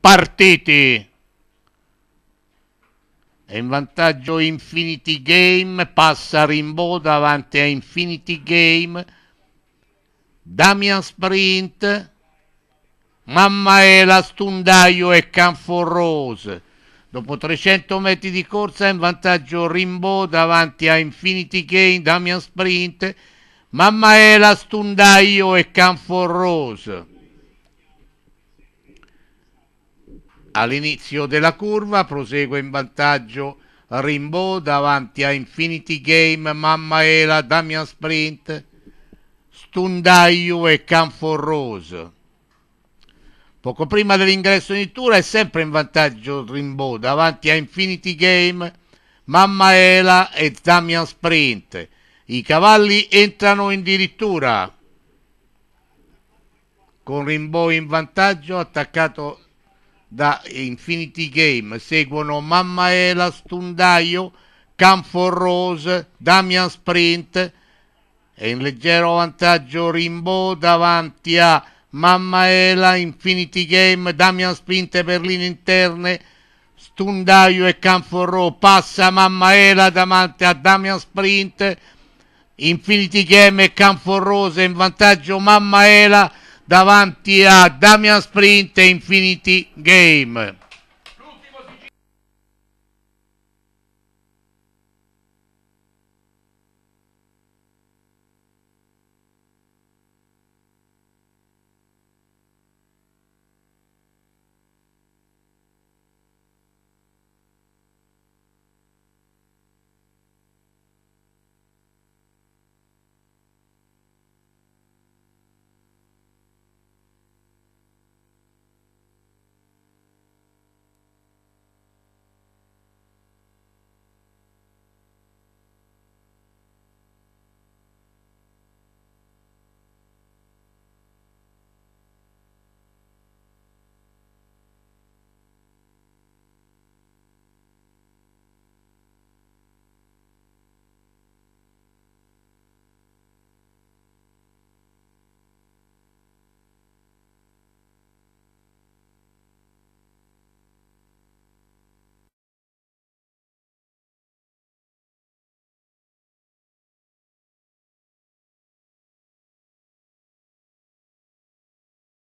partiti. È in vantaggio Infinity Game, passa Rimbaud davanti a Infinity Game, Damian Sprint, Mamma Ela, Stundaio e Rose. Dopo 300 metri di corsa è in vantaggio Rimbaud davanti a Infinity Game, Damian Sprint, Mamma Ela, Stundaio e Rose. All'inizio della curva prosegue in vantaggio Rimbaud davanti a Infinity Game, Mamma Ela, Damian Sprint, Stundaio e Canfor Rose. Poco prima dell'ingresso di Tura è sempre in vantaggio Rimbaud davanti a Infinity Game, Mamma Ela e Damian Sprint. I cavalli entrano in dirittura con Rimbaud in vantaggio attaccato da Infinity Game seguono Mamma Ela, Stundaio, Camfor Rose, Damian Sprint e in leggero vantaggio Rimbaud davanti a Mamma Ela, Infinity Game, Damian Sprint e Berlino Interne, Stundaio e Rose. passa Mamma Ela davanti a Damian Sprint, Infinity Game e Rose in vantaggio Mamma Ela davanti a Damian Sprint e Infinity Game.